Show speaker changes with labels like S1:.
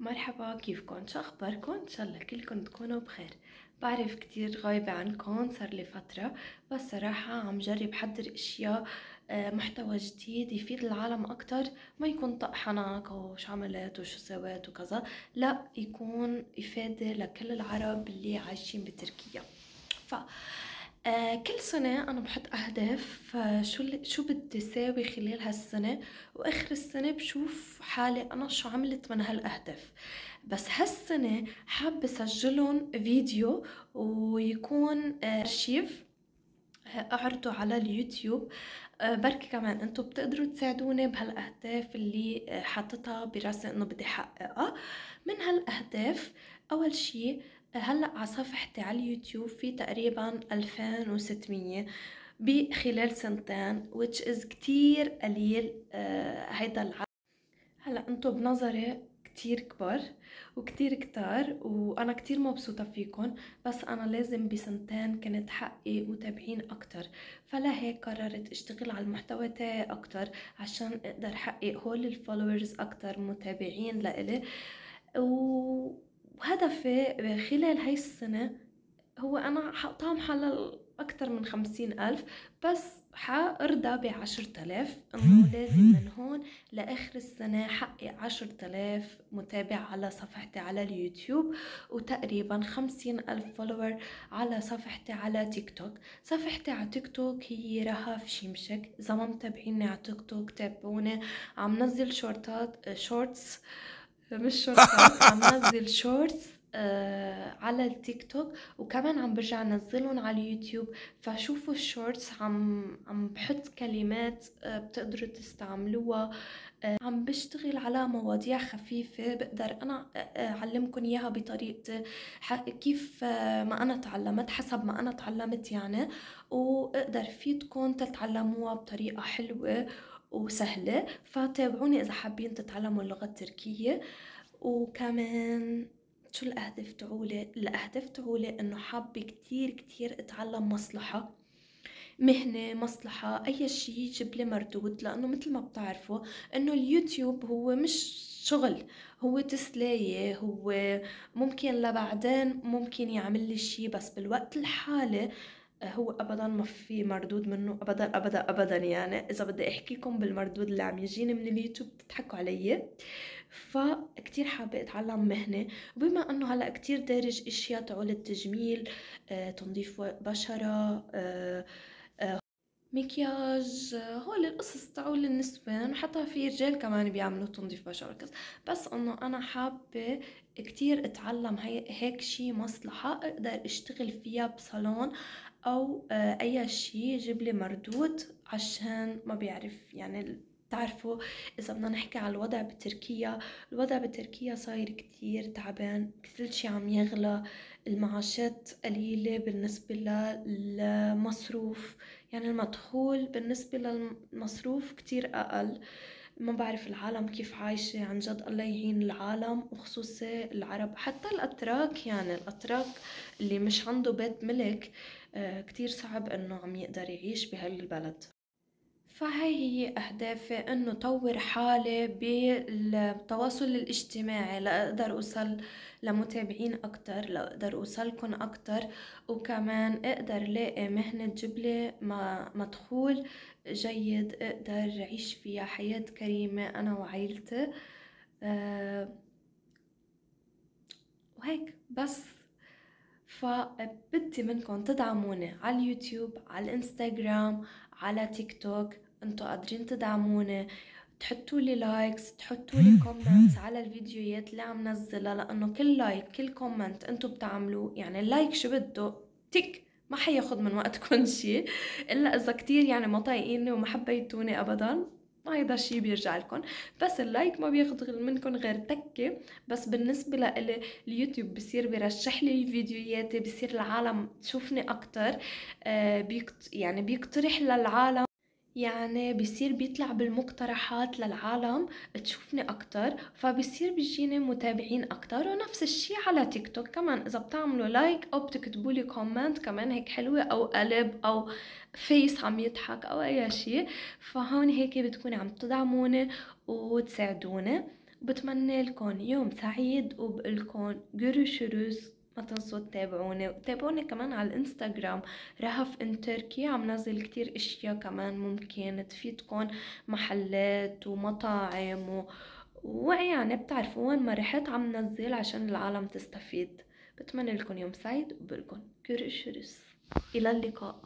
S1: مرحبا كيفكن شو اخباركم ان شاء الله كلكن تكونوا بخير بعرف كتير غايبة عنكن صار لي فترة بس صراحة عم جرب حضر اشياء آه، محتوى جديد يفيد العالم اكتر ما يكون طقحنك وش عملت وشو سويت وكذا لا يكون افادة لكل العرب اللي عايشين بتركيا ف آه، كل سنة أنا بحط أهداف شو شو بدي ساوي خلال هالسنة وآخر السنة بشوف حالي أنا شو عملت من هالأهداف بس هالسنة حابة سجلهم فيديو ويكون آه، أرشيف آه، اعرضه على اليوتيوب بركي كمان انتو بتقدروا تساعدوني بهالاهداف اللي حطتها براسي انه بدي حققها من هالاهداف اول شي هلأ على صفحتي على اليوتيوب في تقريبا 2600 بخلال سنتين which is كتير قليل آه هيدا العدد هلا انتو بنظري كتير كبار وكتير كتار وانا كتير مبسوطة فيكن بس انا لازم بسنتين كانت حقي متابعين اكتر فلهيك قررت اشتغل على المحتوى تاعي اكتر عشان اقدر حقي هول الفولورز اكتر متابعين لإلي و وهدفي خلال هاي السنة هو أنا حطام لأكثر أكثر من خمسين ألف بس حأرضى بعشرة آلاف إنه لازم من هون لآخر السنة حقق عشرة آلاف متابع على صفحتي على اليوتيوب وتقريبا خمسين ألف فولور على صفحتي على تيك توك صفحتي على تيك توك هي رهاف شيمشك إذا ما متابعيني على تيك توك تابعوني عم نزل شورتات شورتس مش شورت عم نزل شورتس آه على التيك توك وكمان عم برجع نزلهم على اليوتيوب فشوفوا الشورتس عم عم بحط كلمات آه بتقدروا تستعملوها آه عم بشتغل على مواضيع خفيفة بقدر انا آه، آه، اعلمكم اياها بطريقتي كيف آه، ما انا تعلمت حسب ما انا تعلمت يعني واقدر فيدكم تتعلموها بطريقة حلوة وسهلة فتابعوني إذا حابين تتعلموا اللغة التركية وكمان شو الأهداف تعولي؟ الأهداف تعولي إنه حابة كتير كتير أتعلم مصلحة مهنة مصلحة أي شيء يجيب لي مردود لأنه مثل ما بتعرفوا إنه اليوتيوب هو مش شغل هو تسلاية هو ممكن لبعدين ممكن يعمل لي شي بس بالوقت الحالي هو ابدا ما في مردود منه ابدا ابدا ابدا يعني اذا بدي احكيكم بالمردود اللي عم يجيني من اليوتيوب بتضحكوا علي فكتير حابة اتعلم مهنة وبما انه هلا كتير دارج اشياء تعول التجميل آه، تنظيف بشرة آه، مكياج هول القصص تاعو للنسوان وحتى في رجال كمان بيعملوا تنظيف بشرة وكذا بس انه انا حابة كتير اتعلم هي هيك شي مصلحة اقدر اشتغل فيها بصالون او آه، اي شي يجيب لي مردود عشان ما بيعرف يعني تعرفوا إذا بدنا نحكي على الوضع بتركيا الوضع بتركيا صاير كتير تعبان كل شي عم يغلى المعاشات قليلة بالنسبة للمصروف يعني المدخول بالنسبة للمصروف كتير أقل ما بعرف العالم كيف عايشة عن جد الله يعين العالم وخصوصي العرب حتى الأتراك يعني الأتراك اللي مش عنده بيت ملك آه، كتير صعب انه عم يقدر يعيش بهالبلد فهي هي أهدافي إنه طور حالي بالتواصل الاجتماعي لأقدر أوصل لمتابعين أكتر لأقدر أوصلكن أكتر وكمان أقدر لاقي مهنة جبلة مدخول جيد أقدر أعيش فيها حياة كريمة أنا وعائلتي آه، وهيك بس فبدي منكم تدعموني على اليوتيوب على الانستغرام على تيك توك انتوا قادرين تدعمونا تحطوا لي لايكس تحطوا لي كومنتس على الفيديوهات اللي عم نزلها لانه كل لايك كل كومنت انتوا بتعملوه يعني اللايك شو بده تك ما حياخد من وقتكم شيء الا اذا كتير يعني ما طايقيني وما حبيتوني ابدا هيدا شيء بيرجع لكم بس اللايك ما بياخد منكم غير تكه بس بالنسبه لإلي اليوتيوب بصير بيرشح لي فيديوهاتي بصير العالم تشوفني اكثر آه بيكت يعني بيقترح للعالم يعني بصير بيطلع بالمقترحات للعالم تشوفني اكتر فبصير بيجيني متابعين اكتر ونفس الشي على تيك توك كمان اذا بتعملوا لايك او بتكتبوا لي كومنت كمان هيك حلوه او قلب او فيس عم يضحك او اي شيء فهون هيك بتكوني عم تدعموني وتساعدوني بتمنى لكم يوم سعيد وبقلكم جرو شروز ما تنسوا تتابعوني وتابعوني كمان على الانستغرام رهف ان تركي عم نزل كتير اشياء كمان ممكن تفيدكم محلات ومطاعم و... ويعني بتعرفوا وين ما رحت عم نزل عشان العالم تستفيد بتمنى لكم يوم سعيد وبقلكم كورشرس الى اللقاء